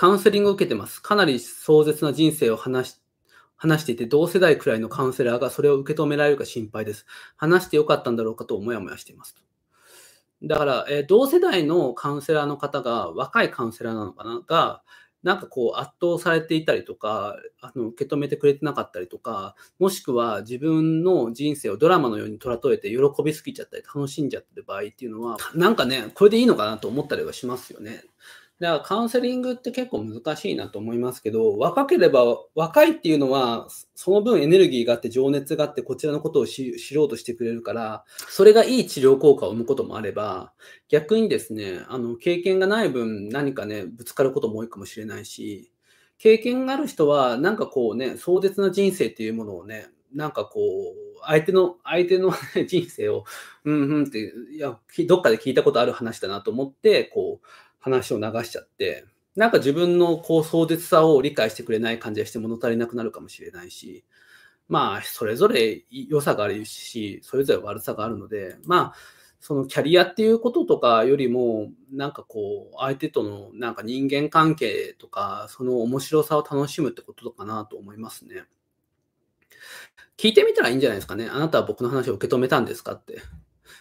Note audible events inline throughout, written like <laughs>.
カウンセリングを受けてます。かなり壮絶な人生を話し話していて、同世代くらいのカウンセラーがそれを受け止められるか心配です。話してよかったんだろうかともやもやしています。だから、えー、同世代のカウンセラーの方が、若いカウンセラーなのかな、が、なんかこう圧倒されていたりとか、あの受け止めてくれてなかったりとか、もしくは自分の人生をドラマのように捉えて喜びすぎちゃったり、楽しんじゃってる場合っていうのは、なんかね、これでいいのかなと思ったりはしますよね。だからカウンセリングって結構難しいなと思いますけど、若ければ、若いっていうのは、その分エネルギーがあって、情熱があって、こちらのことを知ろうとしてくれるから、それがいい治療効果を生むこともあれば、逆にですね、あの、経験がない分、何かね、ぶつかることも多いかもしれないし、経験がある人は、なんかこうね、壮絶な人生っていうものをね、なんかこう、相手の、相手の <laughs> 人生を、うんうんって、いや、どっかで聞いたことある話だなと思って、こう、話を流しちゃって、なんか自分のこう壮絶さを理解してくれない感じがして物足りなくなるかもしれないし、まあ、それぞれ良さがあるし、それぞれ悪さがあるので、まあ、そのキャリアっていうこととかよりも、なんかこう、相手とのなんか人間関係とか、その面白さを楽しむってことかなと思いますね。聞いてみたらいいんじゃないですかね。あなたは僕の話を受け止めたんですかって。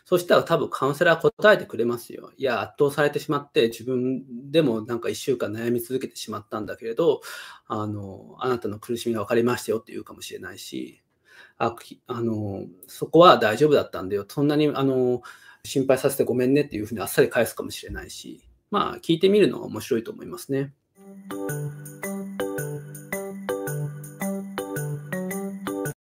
そしたら多分カウンセラー答えてくれますよ。いや、圧倒されてしまって、自分でもなんか1週間悩み続けてしまったんだけれど、あの、あなたの苦しみが分かりましたよって言うかもしれないし、ああの、そこは大丈夫だったんだよ。そんなに、あの、心配させてごめんねっていうふうにあっさり返すかもしれないし、まあ、聞いてみるのが面白いと思いますね。